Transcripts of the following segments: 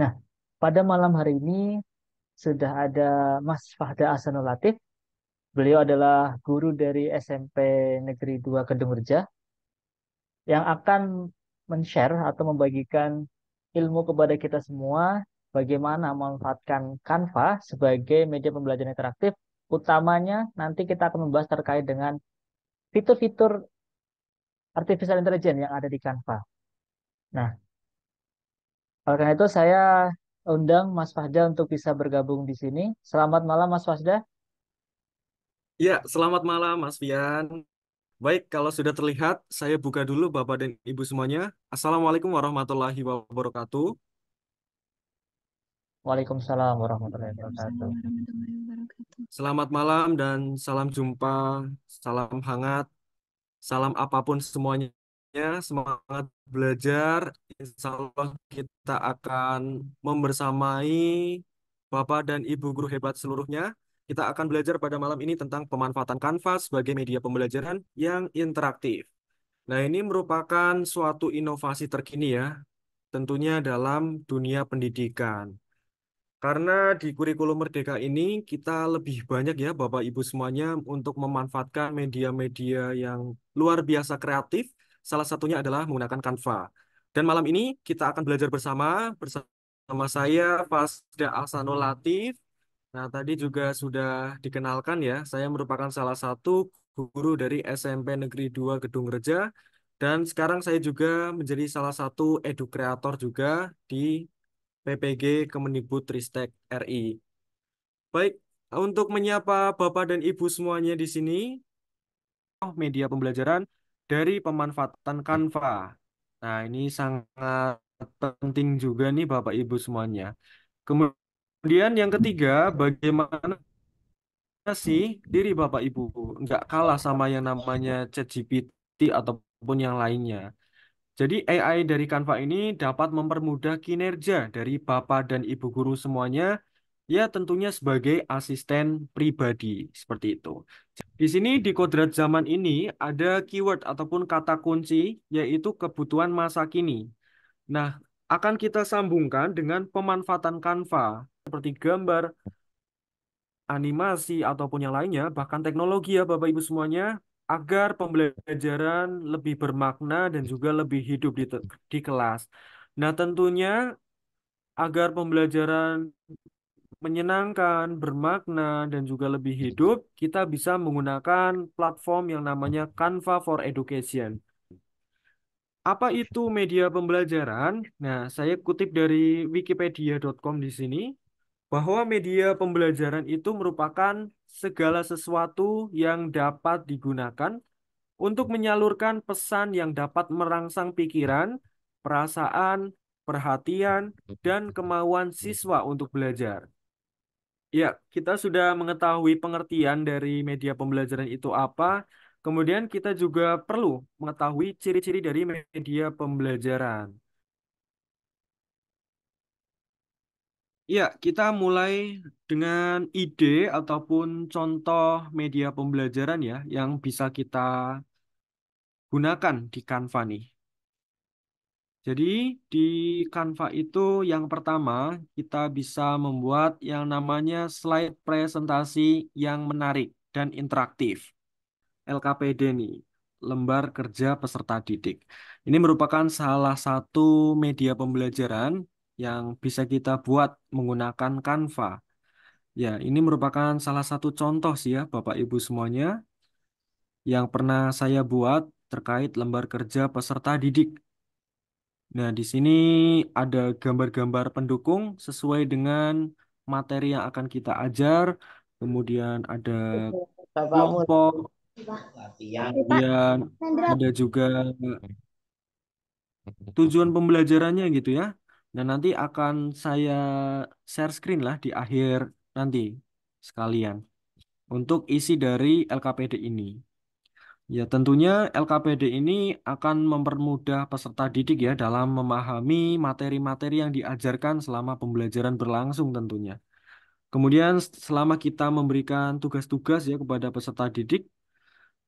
Nah, pada malam hari ini sudah ada Mas Fahda Asanul Latif. Beliau adalah guru dari SMP Negeri 2 Reja yang akan men-share atau membagikan ilmu kepada kita semua bagaimana memanfaatkan Canva sebagai media pembelajaran interaktif. Utamanya nanti kita akan membahas terkait dengan fitur-fitur artificial intelligence yang ada di Canva. Nah, oleh karena itu saya undang Mas Fahda untuk bisa bergabung di sini. Selamat malam Mas Fahda. Ya, selamat malam Mas Fian. Baik, kalau sudah terlihat, saya buka dulu Bapak dan Ibu semuanya. Assalamualaikum warahmatullahi wabarakatuh. Waalaikumsalam warahmatullahi wabarakatuh. Selamat malam dan salam jumpa, salam hangat, salam apapun semuanya Ya, semangat belajar. Insya Allah kita akan membersamai Bapak dan Ibu guru hebat seluruhnya. Kita akan belajar pada malam ini tentang pemanfaatan kanvas sebagai media pembelajaran yang interaktif. Nah, ini merupakan suatu inovasi terkini ya, tentunya dalam dunia pendidikan. Karena di kurikulum Merdeka ini kita lebih banyak ya Bapak Ibu semuanya untuk memanfaatkan media-media yang luar biasa kreatif Salah satunya adalah menggunakan Canva. Dan malam ini kita akan belajar bersama bersama saya Fasda Asano Latif. Nah, tadi juga sudah dikenalkan ya, saya merupakan salah satu guru dari SMP Negeri 2 Gedung Reja dan sekarang saya juga menjadi salah satu edukreator juga di PPG Kemendikbud Ristek RI. Baik, untuk menyapa Bapak dan Ibu semuanya di sini, media pembelajaran, dari pemanfaatan Canva. Nah, ini sangat penting juga nih Bapak Ibu semuanya. Kemudian yang ketiga, bagaimana sih diri Bapak Ibu nggak kalah sama yang namanya ChatGPT ataupun yang lainnya. Jadi AI dari Canva ini dapat mempermudah kinerja dari Bapak dan Ibu guru semuanya, ya tentunya sebagai asisten pribadi, seperti itu. Di sini di kodrat zaman ini ada keyword ataupun kata kunci yaitu kebutuhan masa kini. Nah, akan kita sambungkan dengan pemanfaatan kanva seperti gambar, animasi ataupun yang lainnya, bahkan teknologi ya Bapak Ibu semuanya agar pembelajaran lebih bermakna dan juga lebih hidup di, di kelas. Nah, tentunya agar pembelajaran menyenangkan, bermakna, dan juga lebih hidup, kita bisa menggunakan platform yang namanya Canva for Education. Apa itu media pembelajaran? Nah, saya kutip dari wikipedia.com di sini bahwa media pembelajaran itu merupakan segala sesuatu yang dapat digunakan untuk menyalurkan pesan yang dapat merangsang pikiran, perasaan, perhatian, dan kemauan siswa untuk belajar. Ya, kita sudah mengetahui pengertian dari media pembelajaran itu apa. Kemudian kita juga perlu mengetahui ciri-ciri dari media pembelajaran. Ya, kita mulai dengan ide ataupun contoh media pembelajaran ya yang bisa kita gunakan di Canva nih. Jadi di Canva itu yang pertama kita bisa membuat yang namanya slide presentasi yang menarik dan interaktif. LKPD nih, lembar kerja peserta didik. Ini merupakan salah satu media pembelajaran yang bisa kita buat menggunakan Canva. Ya, ini merupakan salah satu contoh sih ya Bapak Ibu semuanya yang pernah saya buat terkait lembar kerja peserta didik Nah, di sini ada gambar-gambar pendukung sesuai dengan materi yang akan kita ajar. Kemudian ada kelompok, kemudian ada juga tujuan pembelajarannya gitu ya. dan nah, nanti akan saya share screen lah di akhir nanti sekalian untuk isi dari LKPD ini. Ya, tentunya LKPD ini akan mempermudah peserta didik ya dalam memahami materi-materi yang diajarkan selama pembelajaran berlangsung tentunya. Kemudian selama kita memberikan tugas-tugas ya kepada peserta didik,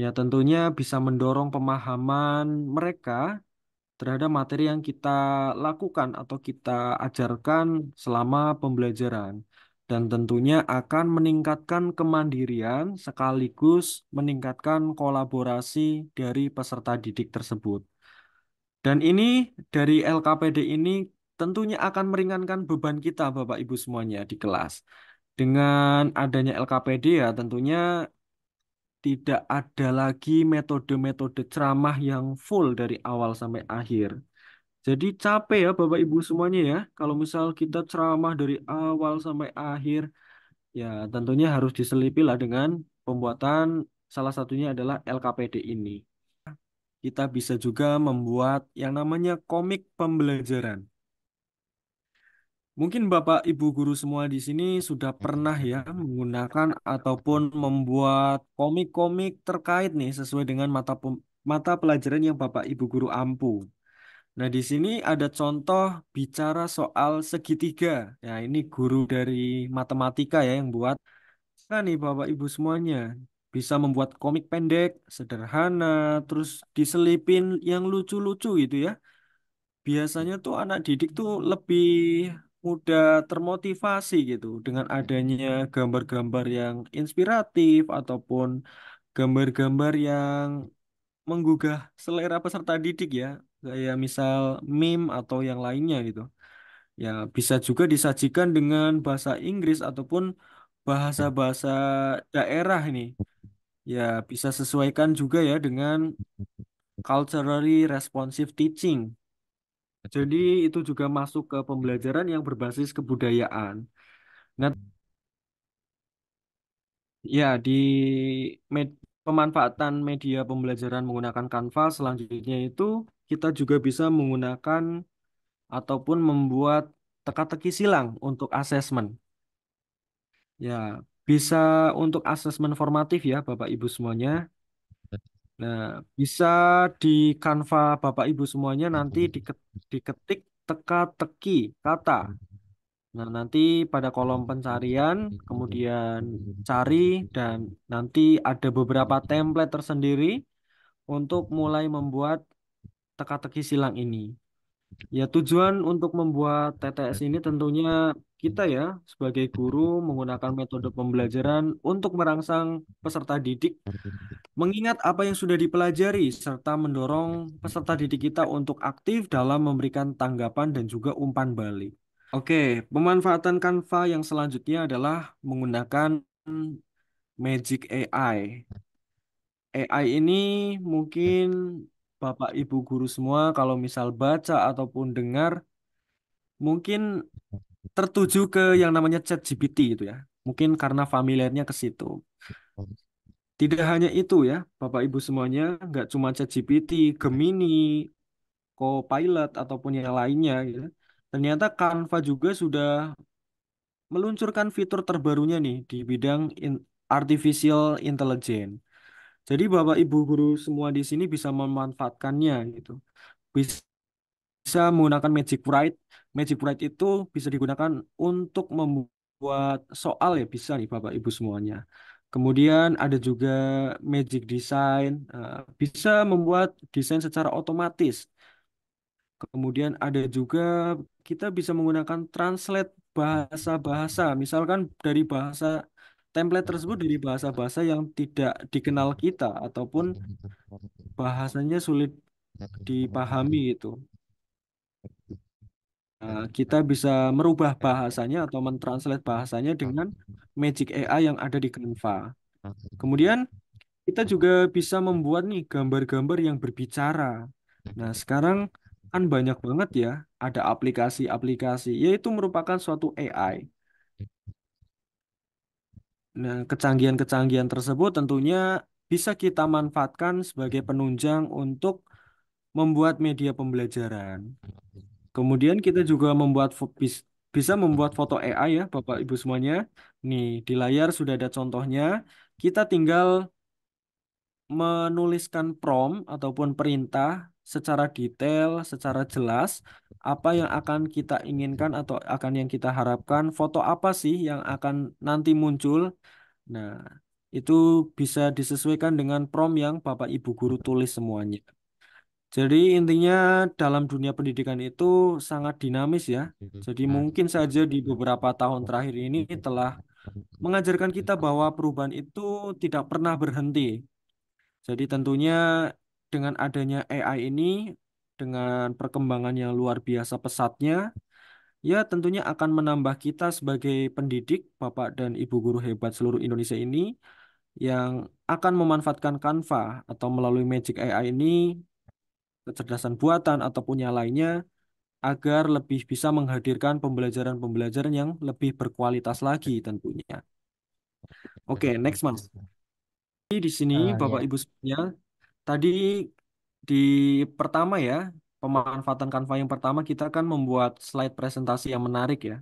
ya tentunya bisa mendorong pemahaman mereka terhadap materi yang kita lakukan atau kita ajarkan selama pembelajaran dan tentunya akan meningkatkan kemandirian sekaligus meningkatkan kolaborasi dari peserta didik tersebut. Dan ini dari LKPD ini tentunya akan meringankan beban kita Bapak Ibu semuanya di kelas. Dengan adanya LKPD ya tentunya tidak ada lagi metode-metode ceramah yang full dari awal sampai akhir. Jadi capek ya Bapak Ibu semuanya ya. Kalau misal kita ceramah dari awal sampai akhir, ya tentunya harus diselipi lah dengan pembuatan salah satunya adalah LKPD ini. Kita bisa juga membuat yang namanya komik pembelajaran. Mungkin Bapak Ibu guru semua di sini sudah pernah ya menggunakan ataupun membuat komik-komik terkait nih sesuai dengan mata mata pelajaran yang Bapak Ibu guru ampuh. Nah, di sini ada contoh bicara soal segitiga. Ya, ini guru dari matematika ya yang buat. Nah, nih Bapak Ibu semuanya bisa membuat komik pendek, sederhana, terus diselipin yang lucu-lucu gitu ya. Biasanya tuh anak didik tuh lebih mudah termotivasi gitu dengan adanya gambar-gambar yang inspiratif ataupun gambar-gambar yang menggugah selera peserta didik ya kayak misal meme atau yang lainnya gitu. Ya, bisa juga disajikan dengan bahasa Inggris ataupun bahasa-bahasa daerah ini. Ya, bisa sesuaikan juga ya dengan culturally responsive teaching. Jadi itu juga masuk ke pembelajaran yang berbasis kebudayaan. Nah, ya di med- pemanfaatan media pembelajaran menggunakan Canva selanjutnya itu kita juga bisa menggunakan ataupun membuat teka-teki silang untuk asesmen. Ya, bisa untuk asesmen formatif ya Bapak Ibu semuanya. Nah, bisa di kanva Bapak Ibu semuanya nanti diketik teka-teki kata. Nah, nanti pada kolom pencarian kemudian cari dan nanti ada beberapa template tersendiri untuk mulai membuat teka-teki silang ini. Ya, tujuan untuk membuat TTS ini tentunya kita ya sebagai guru menggunakan metode pembelajaran untuk merangsang peserta didik mengingat apa yang sudah dipelajari serta mendorong peserta didik kita untuk aktif dalam memberikan tanggapan dan juga umpan balik. Oke, pemanfaatan kanva yang selanjutnya adalah menggunakan Magic AI. AI ini mungkin Bapak Ibu guru semua kalau misal baca ataupun dengar mungkin tertuju ke yang namanya Chat GPT gitu ya. Mungkin karena familiarnya ke situ. Tidak hanya itu ya, Bapak Ibu semuanya, nggak cuma Chat GPT, Gemini, Copilot ataupun yang lainnya gitu Ya. Ternyata Canva juga sudah meluncurkan fitur terbarunya nih di bidang in artificial intelligence jadi Bapak Ibu guru semua di sini bisa memanfaatkannya gitu. Bisa menggunakan Magic Write. Magic Write itu bisa digunakan untuk membuat soal ya bisa nih Bapak Ibu semuanya. Kemudian ada juga Magic Design, eh, bisa membuat desain secara otomatis. Kemudian ada juga kita bisa menggunakan translate bahasa-bahasa, misalkan dari bahasa template tersebut dari bahasa-bahasa yang tidak dikenal kita ataupun bahasanya sulit dipahami itu. Nah, kita bisa merubah bahasanya atau mentranslate bahasanya dengan Magic AI yang ada di Canva. Kemudian kita juga bisa membuat nih gambar-gambar yang berbicara. Nah, sekarang kan banyak banget ya ada aplikasi-aplikasi yaitu merupakan suatu AI Nah, kecanggihan-kecanggihan tersebut tentunya bisa kita manfaatkan sebagai penunjang untuk membuat media pembelajaran. Kemudian kita juga membuat bisa membuat foto AI ya, Bapak Ibu semuanya. Nih, di layar sudah ada contohnya. Kita tinggal menuliskan prompt ataupun perintah secara detail, secara jelas apa yang akan kita inginkan atau akan yang kita harapkan, foto apa sih yang akan nanti muncul. Nah, itu bisa disesuaikan dengan prom yang Bapak Ibu guru tulis semuanya. Jadi intinya dalam dunia pendidikan itu sangat dinamis ya. Jadi mungkin saja di beberapa tahun terakhir ini telah mengajarkan kita bahwa perubahan itu tidak pernah berhenti. Jadi tentunya dengan adanya AI ini, dengan perkembangan yang luar biasa pesatnya, ya tentunya akan menambah kita sebagai pendidik, Bapak dan Ibu guru hebat seluruh Indonesia ini, yang akan memanfaatkan Canva atau melalui Magic AI ini, kecerdasan buatan ataupun yang lainnya, agar lebih bisa menghadirkan pembelajaran-pembelajaran yang lebih berkualitas lagi tentunya. Oke, okay, next Mas. Di sini uh, Bapak yeah. Ibu semuanya, Tadi di pertama ya, pemanfaatan Canva yang pertama kita kan membuat slide presentasi yang menarik ya.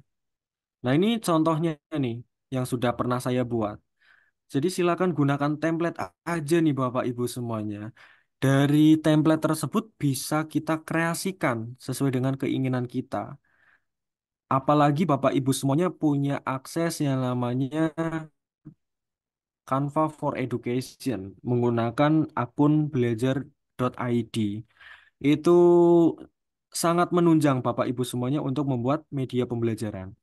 Nah ini contohnya nih yang sudah pernah saya buat. Jadi silakan gunakan template aja nih Bapak Ibu semuanya. Dari template tersebut bisa kita kreasikan sesuai dengan keinginan kita. Apalagi Bapak Ibu semuanya punya akses yang namanya Canva for Education menggunakan akun belajar.id. Itu sangat menunjang Bapak Ibu semuanya untuk membuat media pembelajaran.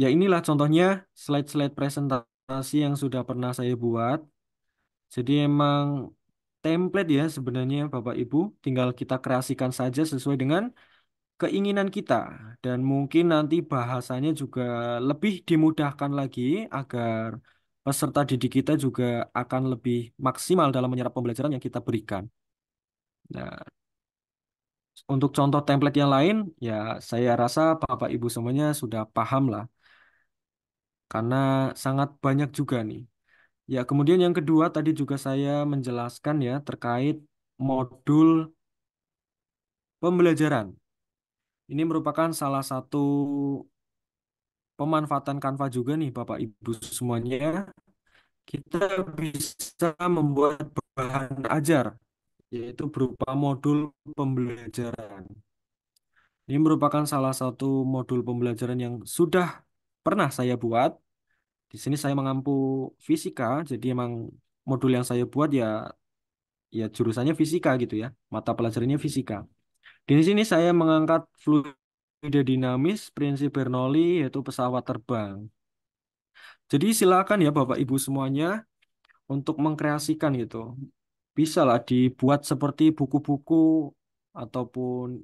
Ya inilah contohnya slide-slide presentasi yang sudah pernah saya buat. Jadi emang template ya sebenarnya Bapak Ibu, tinggal kita kreasikan saja sesuai dengan keinginan kita dan mungkin nanti bahasanya juga lebih dimudahkan lagi agar peserta didik kita juga akan lebih maksimal dalam menyerap pembelajaran yang kita berikan. Nah, untuk contoh template yang lain, ya saya rasa Bapak Ibu semuanya sudah paham lah. Karena sangat banyak juga nih. Ya, kemudian yang kedua tadi juga saya menjelaskan ya terkait modul pembelajaran. Ini merupakan salah satu pemanfaatan Canva juga nih Bapak Ibu semuanya, kita bisa membuat bahan ajar, yaitu berupa modul pembelajaran. Ini merupakan salah satu modul pembelajaran yang sudah pernah saya buat. Di sini saya mengampu fisika, jadi emang modul yang saya buat ya ya jurusannya fisika gitu ya, mata pelajarannya fisika. Di sini saya mengangkat fluid ide dinamis prinsip Bernoulli yaitu pesawat terbang. Jadi silakan ya Bapak Ibu semuanya untuk mengkreasikan gitu. Bisa lah dibuat seperti buku-buku ataupun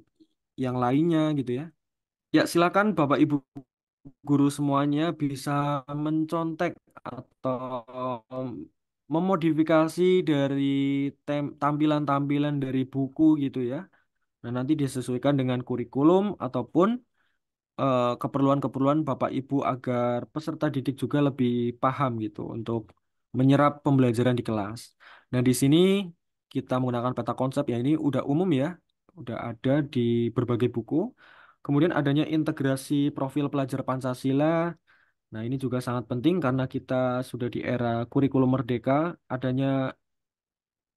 yang lainnya gitu ya. Ya silakan Bapak Ibu guru semuanya bisa mencontek atau memodifikasi dari tampilan-tampilan dari buku gitu ya Nah, nanti disesuaikan dengan kurikulum ataupun eh, keperluan-keperluan Bapak Ibu agar peserta didik juga lebih paham gitu untuk menyerap pembelajaran di kelas. Nah, di sini kita menggunakan peta konsep ya ini udah umum ya, udah ada di berbagai buku. Kemudian adanya integrasi profil pelajar Pancasila. Nah, ini juga sangat penting karena kita sudah di era kurikulum merdeka, adanya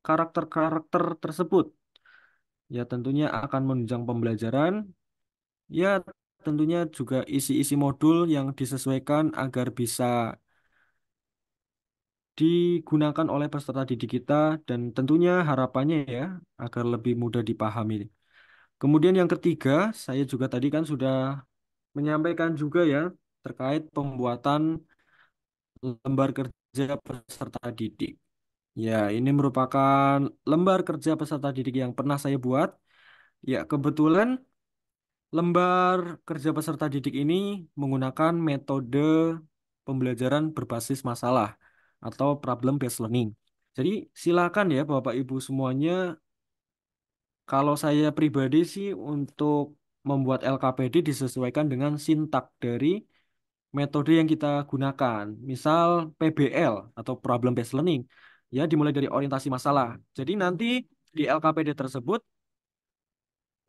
karakter-karakter tersebut ya tentunya akan menunjang pembelajaran. Ya tentunya juga isi-isi modul yang disesuaikan agar bisa digunakan oleh peserta didik kita dan tentunya harapannya ya agar lebih mudah dipahami. Kemudian yang ketiga, saya juga tadi kan sudah menyampaikan juga ya terkait pembuatan lembar kerja peserta didik. Ya, ini merupakan lembar kerja peserta didik yang pernah saya buat. Ya, kebetulan lembar kerja peserta didik ini menggunakan metode pembelajaran berbasis masalah atau problem based learning. Jadi, silakan ya Bapak Ibu semuanya kalau saya pribadi sih untuk membuat LKPD disesuaikan dengan sintak dari metode yang kita gunakan. Misal PBL atau problem based learning ya dimulai dari orientasi masalah. Jadi nanti di LKPD tersebut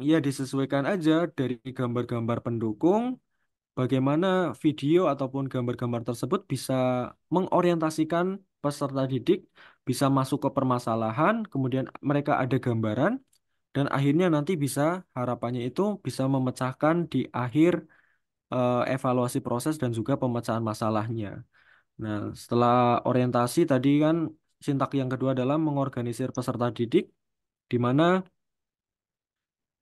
ya disesuaikan aja dari gambar-gambar pendukung bagaimana video ataupun gambar-gambar tersebut bisa mengorientasikan peserta didik bisa masuk ke permasalahan, kemudian mereka ada gambaran dan akhirnya nanti bisa harapannya itu bisa memecahkan di akhir eh, evaluasi proses dan juga pemecahan masalahnya. Nah, setelah orientasi tadi kan sintak yang kedua adalah mengorganisir peserta didik, di mana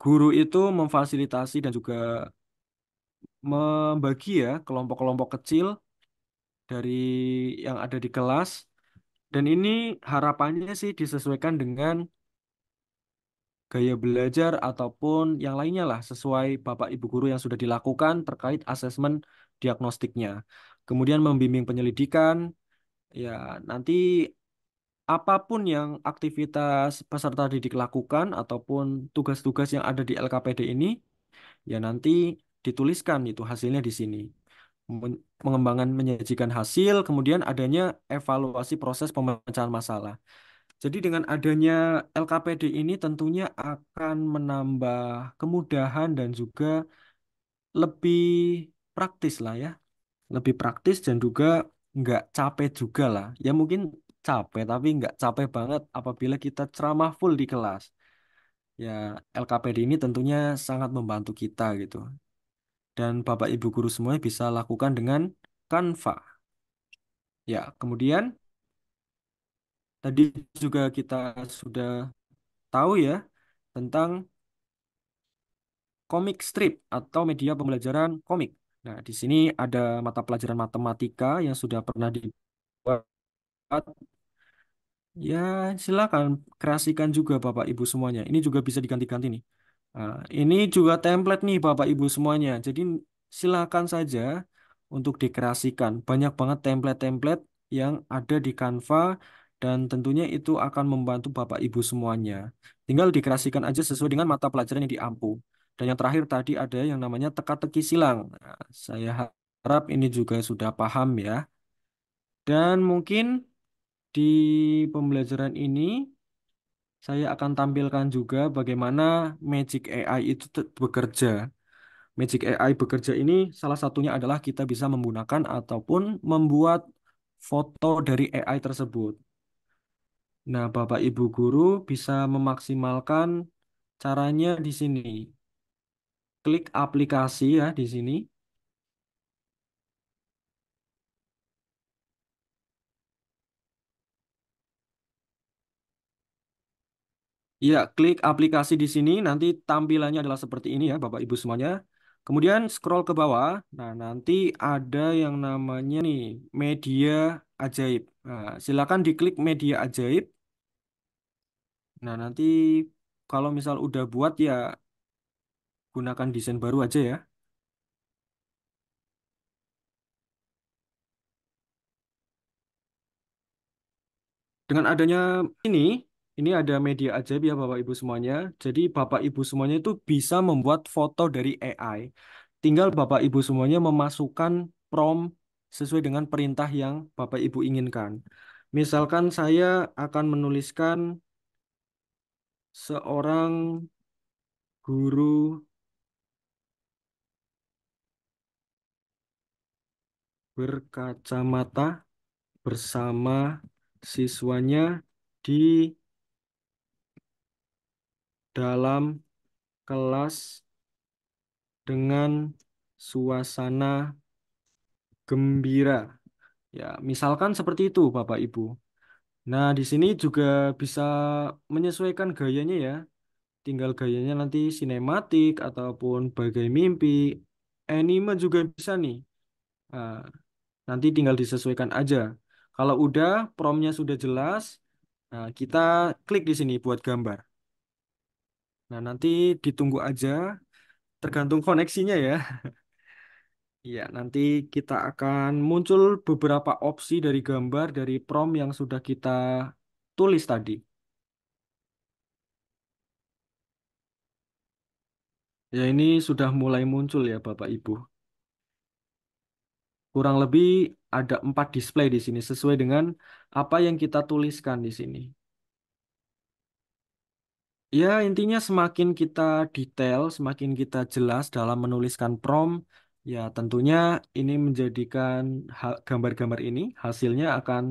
guru itu memfasilitasi dan juga membagi ya kelompok-kelompok kecil dari yang ada di kelas. Dan ini harapannya sih disesuaikan dengan gaya belajar ataupun yang lainnya lah sesuai Bapak Ibu guru yang sudah dilakukan terkait asesmen diagnostiknya. Kemudian membimbing penyelidikan, ya nanti apapun yang aktivitas peserta didik lakukan ataupun tugas-tugas yang ada di LKPD ini, ya nanti dituliskan itu hasilnya di sini. Pengembangan menyajikan hasil, kemudian adanya evaluasi proses pemecahan masalah. Jadi dengan adanya LKPD ini tentunya akan menambah kemudahan dan juga lebih praktis lah ya. Lebih praktis dan juga nggak capek juga lah. Ya mungkin capek tapi nggak capek banget apabila kita ceramah full di kelas. Ya LKPD ini tentunya sangat membantu kita gitu. Dan Bapak Ibu guru semuanya bisa lakukan dengan Canva. Ya, kemudian tadi juga kita sudah tahu ya tentang komik strip atau media pembelajaran komik. Nah, di sini ada mata pelajaran matematika yang sudah pernah dibuat Ya, silakan kreasikan juga Bapak Ibu semuanya. Ini juga bisa diganti-ganti nih. Ah, ini juga template nih Bapak Ibu semuanya. Jadi silakan saja untuk dikreasikan. Banyak banget template-template yang ada di Canva dan tentunya itu akan membantu Bapak Ibu semuanya. Tinggal dikreasikan aja sesuai dengan mata pelajaran yang diampu. Dan yang terakhir tadi ada yang namanya teka-teki silang. Nah, saya harap ini juga sudah paham ya. Dan mungkin di pembelajaran ini, saya akan tampilkan juga bagaimana Magic AI itu bekerja. Magic AI bekerja ini salah satunya adalah kita bisa menggunakan ataupun membuat foto dari AI tersebut. Nah, Bapak Ibu guru bisa memaksimalkan caranya di sini. Klik aplikasi ya di sini. Ya klik aplikasi di sini. Nanti tampilannya adalah seperti ini ya, Bapak Ibu semuanya. Kemudian scroll ke bawah. Nah, nanti ada yang namanya nih, media ajaib. Nah, silakan diklik media ajaib. Nah, nanti kalau misal udah buat ya gunakan desain baru aja ya. Dengan adanya ini, ini ada media ajaib ya Bapak Ibu semuanya. Jadi Bapak Ibu semuanya itu bisa membuat foto dari AI. Tinggal Bapak Ibu semuanya memasukkan prompt sesuai dengan perintah yang Bapak Ibu inginkan. Misalkan saya akan menuliskan seorang guru berkacamata bersama siswanya di dalam kelas dengan suasana gembira. Ya, misalkan seperti itu Bapak Ibu. Nah, di sini juga bisa menyesuaikan gayanya ya. Tinggal gayanya nanti sinematik ataupun bagai mimpi, anime juga bisa nih. Nah, nanti tinggal disesuaikan aja. Kalau udah promnya sudah jelas, nah kita klik di sini buat gambar. Nah, nanti ditunggu aja, tergantung koneksinya ya. Ya nanti kita akan muncul beberapa opsi dari gambar dari prom yang sudah kita tulis tadi. Ya, ini sudah mulai muncul ya Bapak Ibu. Kurang lebih ada empat display di sini sesuai dengan apa yang kita tuliskan di sini. Ya, intinya semakin kita detail, semakin kita jelas dalam menuliskan prompt, ya tentunya ini menjadikan gambar-gambar ini hasilnya akan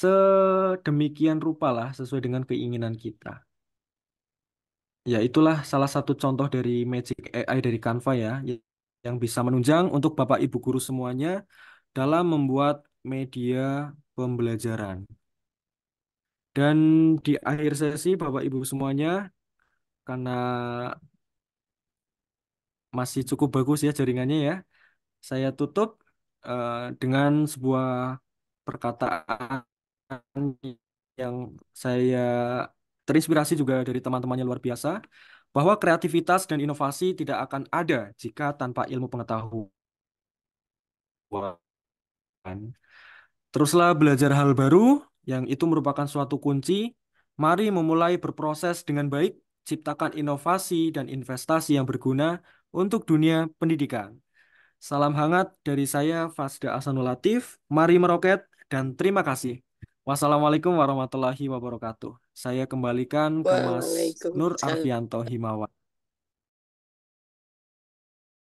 sedemikian rupa lah sesuai dengan keinginan kita. Ya, itulah salah satu contoh dari Magic AI dari Canva ya, yang bisa menunjang untuk Bapak Ibu guru semuanya dalam membuat media pembelajaran. Dan di akhir sesi, Bapak Ibu semuanya, karena masih cukup bagus ya jaringannya ya, saya tutup uh, dengan sebuah perkataan yang saya terinspirasi juga dari teman-temannya luar biasa, bahwa kreativitas dan inovasi tidak akan ada jika tanpa ilmu pengetahuan. Teruslah belajar hal baru, yang itu merupakan suatu kunci. Mari memulai berproses dengan baik, ciptakan inovasi dan investasi yang berguna untuk dunia pendidikan. Salam hangat dari saya, Fasda Asanul Latif. Mari meroket dan terima kasih. Wassalamualaikum warahmatullahi wabarakatuh. Saya kembalikan ke Mas Nur Arfianto Himawan.